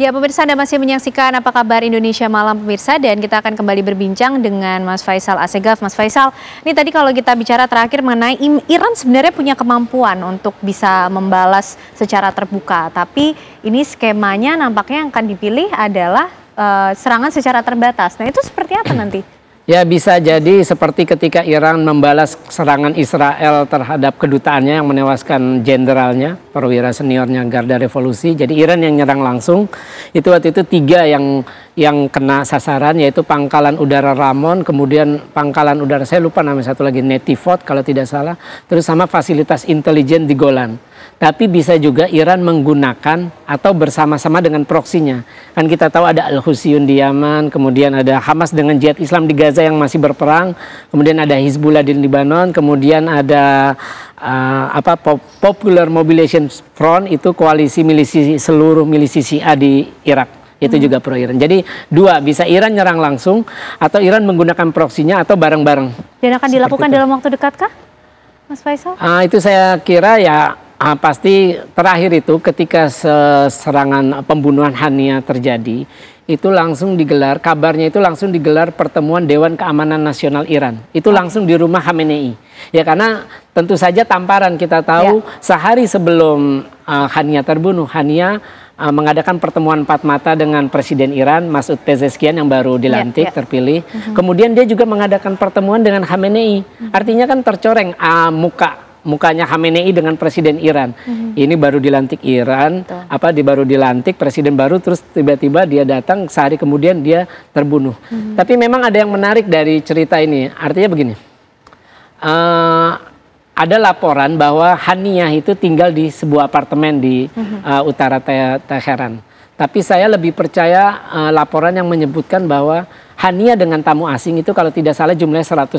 Ya pemirsa Anda masih menyaksikan apa kabar Indonesia malam pemirsa dan kita akan kembali berbincang dengan Mas Faisal Asegaf. Mas Faisal, ini tadi kalau kita bicara terakhir mengenai Iran sebenarnya punya kemampuan untuk bisa membalas secara terbuka, tapi ini skemanya nampaknya yang akan dipilih adalah uh, serangan secara terbatas. Nah itu seperti apa nanti? Ya bisa jadi seperti ketika Iran membalas serangan Israel terhadap kedutaannya yang menewaskan jenderalnya, perwira seniornya Garda Revolusi. Jadi Iran yang nyerang langsung. Itu waktu itu tiga yang yang kena sasaran yaitu pangkalan udara Ramon, kemudian pangkalan udara saya lupa namanya satu lagi Netivot kalau tidak salah, terus sama fasilitas intelijen di Golan tapi bisa juga Iran menggunakan atau bersama-sama dengan proksinya. Kan kita tahu ada Al-Husyun di Yaman, kemudian ada Hamas dengan Jihad Islam di Gaza yang masih berperang, kemudian ada Hizbullah di Lebanon, kemudian ada uh, apa Popular Mobilization Front itu koalisi milisi seluruh milisi Syiah di Irak itu hmm. juga pro Iran. Jadi dua bisa Iran nyerang langsung atau Iran menggunakan proksinya atau bareng-bareng. Dan akan dilakukan itu. dalam waktu dekat kah, Mas Faisal? Uh, itu saya kira ya uh, pasti terakhir itu ketika serangan pembunuhan Hania terjadi, itu langsung digelar kabarnya itu langsung digelar pertemuan Dewan Keamanan Nasional Iran. Itu langsung di rumah Khamenei. Ya karena tentu saja tamparan kita tahu ya. sehari sebelum uh, Hania terbunuh, Hania uh, mengadakan pertemuan empat mata dengan Presiden Iran Masud Pezeshkian yang baru ya, dilantik ya, ya. terpilih. Uh mhm. -huh. Kemudian dia juga mengadakan pertemuan dengan Khamenei. Uh mhm. -huh. Artinya kan tercoreng uh, muka mukanya Khamenei dengan presiden Iran. Mm -hmm. Ini baru dilantik Iran, Betul. apa di baru dilantik presiden baru terus tiba-tiba dia datang sehari kemudian dia terbunuh. Mm -hmm. Tapi memang ada yang menarik dari cerita ini. Artinya begini. Uh, ada laporan bahwa Haniyah itu tinggal di sebuah apartemen di mm-hmm. uh, utara Te- Teheran. Tapi saya lebih percaya uh, laporan yang menyebutkan bahwa Hania dengan tamu asing itu kalau tidak salah jumlahnya 110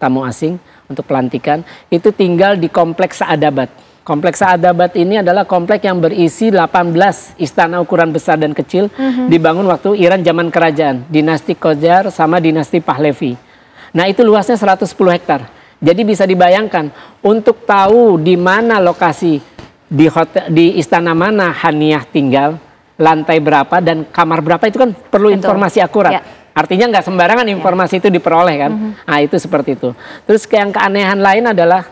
tamu asing untuk pelantikan itu tinggal di kompleks Saadabat. Kompleks Saadabat ini adalah kompleks yang berisi 18 istana ukuran besar dan kecil mm-hmm. dibangun waktu Iran zaman kerajaan, dinasti Qajar sama dinasti Pahlavi. Nah, itu luasnya 110 hektar. Jadi bisa dibayangkan untuk tahu di mana lokasi di hotel di istana mana Haniah tinggal, lantai berapa dan kamar berapa itu kan perlu Betul. informasi akurat. Ya Artinya nggak sembarangan iya. informasi yeah. itu diperoleh kan. Mm-hmm. Nah itu seperti itu. Terus yang keanehan lain adalah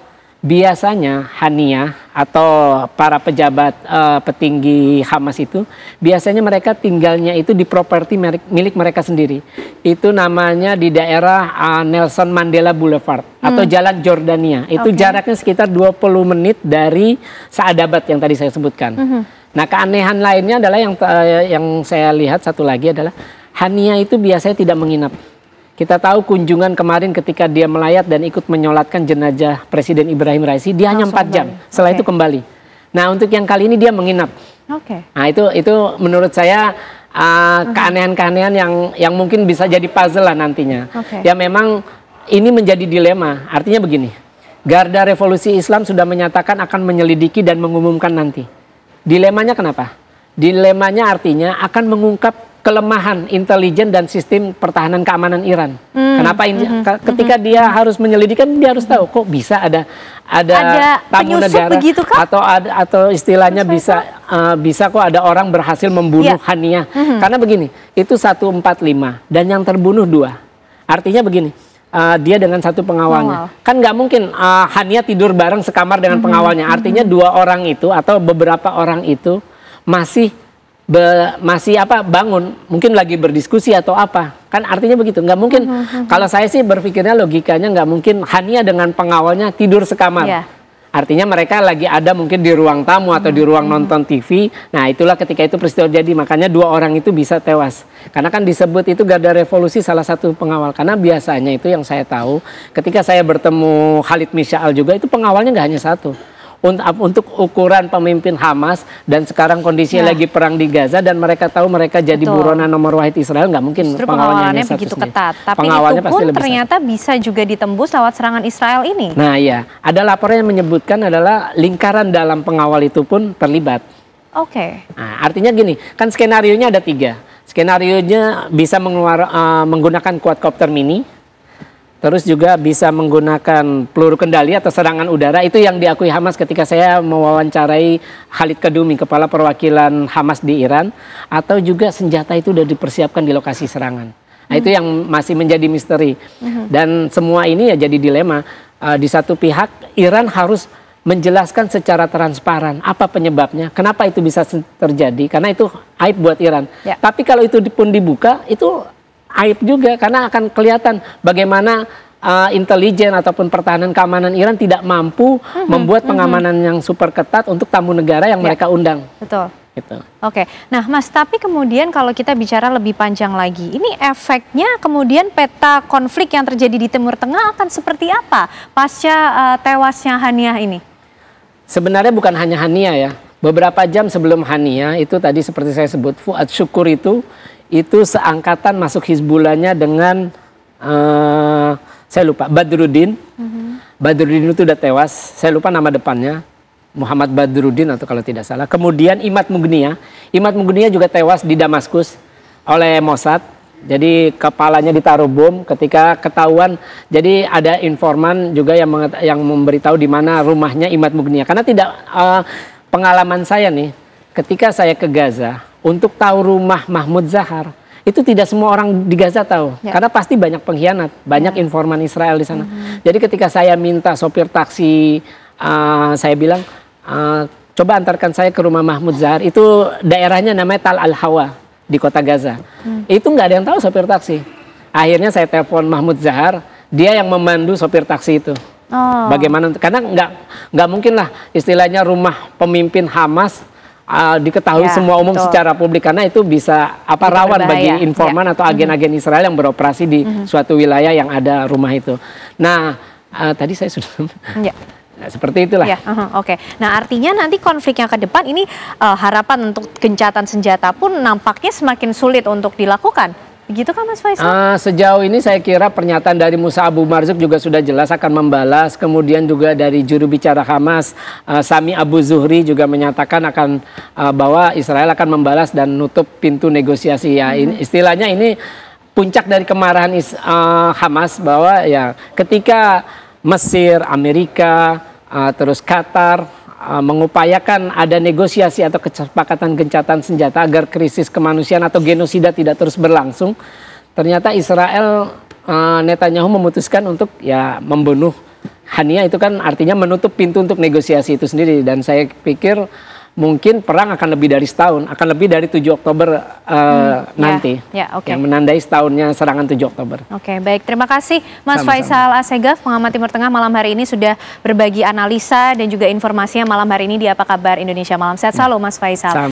biasanya Hania atau para pejabat uh, petinggi Hamas itu biasanya mereka tinggalnya itu di properti milik mereka sendiri. Itu namanya di daerah uh, Nelson Mandela Boulevard mm. atau Jalan Jordania. Itu okay. jaraknya sekitar 20 menit dari Saadabad yang tadi saya sebutkan. Hmm. Nah, keanehan lainnya adalah yang uh, yang saya lihat satu lagi adalah Hania itu biasanya tidak menginap. Kita tahu kunjungan kemarin ketika dia melayat dan ikut menyolatkan jenazah Presiden Ibrahim Raisi, dia hanya 4 jam. Balik. Setelah okay. itu kembali. Nah, untuk yang kali ini dia menginap. Oke. Okay. Nah, itu itu menurut saya uh, keanehan-keanehan yang yang mungkin bisa jadi puzzle lah nantinya. Okay. Ya memang ini menjadi dilema. Artinya begini. Garda Revolusi Islam sudah menyatakan akan menyelidiki dan mengumumkan nanti. Dilemanya kenapa? Dilemanya artinya akan mengungkap kelemahan intelijen dan sistem pertahanan keamanan Iran. Hmm. Kenapa ini? Hmm, hmm, hmm. Ketika hmm. dia harus menyelidikan, dia harus tahu kok bisa ada ada, ada tamu negara begitu atau ada, atau istilahnya bisa uh, bisa kok ada orang berhasil membunuh ya. Hania. Hmm, hmm. Karena begini, itu 145 dan yang terbunuh dua. Artinya begini, uh, dia dengan satu pengawalnya. wow. Kan nggak mungkin uh, Hania tidur bareng sekamar dengan -hmm. pengawalnya. Artinya -hmm. dua orang itu atau beberapa orang itu masih be, masih apa bangun mungkin lagi berdiskusi atau apa kan artinya begitu nggak mungkin uh-huh. kalau saya sih berpikirnya logikanya nggak mungkin Hania dengan pengawalnya tidur sekamar yeah. artinya mereka lagi ada mungkin di ruang tamu atau di ruang nonton TV nah itulah ketika itu peristiwa jadi makanya dua orang itu bisa tewas karena kan disebut itu garda revolusi salah satu pengawal karena biasanya itu yang saya tahu ketika saya bertemu Khalid Mishaal juga itu pengawalnya nggak hanya satu untuk ukuran pemimpin Hamas dan sekarang kondisinya ya. lagi perang di Gaza dan mereka tahu mereka jadi Betul. buronan nomor wahid Israel nggak mungkin Justru pengawalannya begitu ketat. Tapi pengawalannya itu pun ternyata satu. bisa juga ditembus lewat serangan Israel ini. Nah ya, ada laporan yang menyebutkan adalah lingkaran dalam pengawal itu pun terlibat. Oke. Okay. Nah, artinya gini, kan skenario nya ada tiga. Skenario nya bisa uh, menggunakan quadcopter mini Terus juga bisa menggunakan peluru kendali atau serangan udara itu yang diakui Hamas ketika saya mewawancarai Khalid Kadumi, kepala perwakilan Hamas di Iran, atau juga senjata itu sudah dipersiapkan di lokasi serangan. Nah, itu hmm. yang masih menjadi misteri. Hmm. Dan semua ini ya jadi dilema. Eh, di satu pihak Iran harus menjelaskan secara transparan apa penyebabnya, kenapa itu bisa terjadi, karena itu aib buat Iran. Ya. Tapi kalau itu pun dibuka, itu aib juga karena akan kelihatan bagaimana uh, intelijen ataupun pertahanan keamanan Iran tidak mampu hmm membuat mm-hmm. pengamanan hmm yang super ketat untuk tamu negara yang ya. mereka undang. Betul. Gitu. Oke, nah Mas, tapi kemudian kalau kita bicara lebih panjang lagi, ini efeknya kemudian peta konflik yang terjadi di Timur Tengah akan seperti apa pasca uh, tewasnya Hania ini? Sebenarnya bukan hanya Hania ya, Beberapa jam sebelum Hania itu tadi seperti saya sebut Fuad Syukur itu itu seangkatan masuk Hizbulanya dengan uh, saya lupa Badruddin. Mm-hmm. Badruddin itu udah tewas. Saya lupa nama depannya. Muhammad Badruddin atau kalau tidak salah. Kemudian Imat Mugnia. Imat Mugnia juga tewas di Damaskus oleh Mossad. Jadi kepalanya ditaruh bom ketika ketahuan. Jadi ada informan juga yang yang memberitahu di mana rumahnya Imat Mugnia. Karena tidak uh, pengalaman saya nih, ketika saya ke Gaza untuk tahu rumah Mahmud Zahar, itu tidak semua orang di Gaza tahu. Ya. Karena pasti banyak pengkhianat, banyak ya. informan Israel di sana. Hmm. Jadi ketika saya minta sopir taksi, uh, saya bilang, uh, coba antarkan saya ke rumah Mahmud Zahar. Itu daerahnya namanya Tal Al-Hawa di kota Gaza. Hmm. Itu nggak ada yang tahu sopir taksi. Akhirnya saya telepon Mahmud Zahar, dia yang memandu sopir taksi itu. Oh. Bagaimana? Karena nggak nggak mungkin lah istilahnya rumah pemimpin Hamas uh, diketahui ya, semua umum betul. secara publik karena itu bisa apa itu rawan berbahaya. bagi informan ya. atau agen-agen mm Israel yang beroperasi di mm -hmm. suatu wilayah yang ada rumah itu. Nah, uh, tadi saya sudah ya. Nah, seperti itulah. Ya, uh-huh, Oke. Okay. Nah, artinya nanti konflik yang ke depan ini uh, harapan untuk gencatan senjata pun nampaknya semakin sulit untuk dilakukan. Begitu kan Mas Faisal? Uh, sejauh ini saya kira pernyataan dari Musa Abu Marzuk juga sudah jelas akan membalas. Kemudian juga dari juru bicara Hamas uh, Sami Abu Zuhri juga menyatakan akan uh, bahwa Israel akan membalas dan nutup pintu negosiasi. Ya, hmm. ini, istilahnya ini puncak dari kemarahan is, uh, Hamas bahwa ya ketika Mesir, Amerika, uh, terus Qatar Eh, mengupayakan ada negosiasi atau kesepakatan gencatan senjata agar krisis kemanusiaan atau genosida tidak terus berlangsung. Ternyata Israel uh, Netanyahu memutuskan untuk ya membunuh Hania itu kan artinya menutup pintu untuk negosiasi itu sendiri dan saya pikir mungkin perang akan lebih dari setahun, akan lebih dari 7 Oktober uh, hmm, ya, nanti. Ya, ya, okay. Yang menandai setahunnya serangan 7 Oktober. Oke, okay, baik. Terima kasih Mas Sama-sama. Faisal Asegaf, pengamat Timur Tengah malam hari ini sudah berbagi analisa dan juga informasinya malam hari ini di Apa Kabar Indonesia Malam. Sehat selalu Mas Faisal. Sama.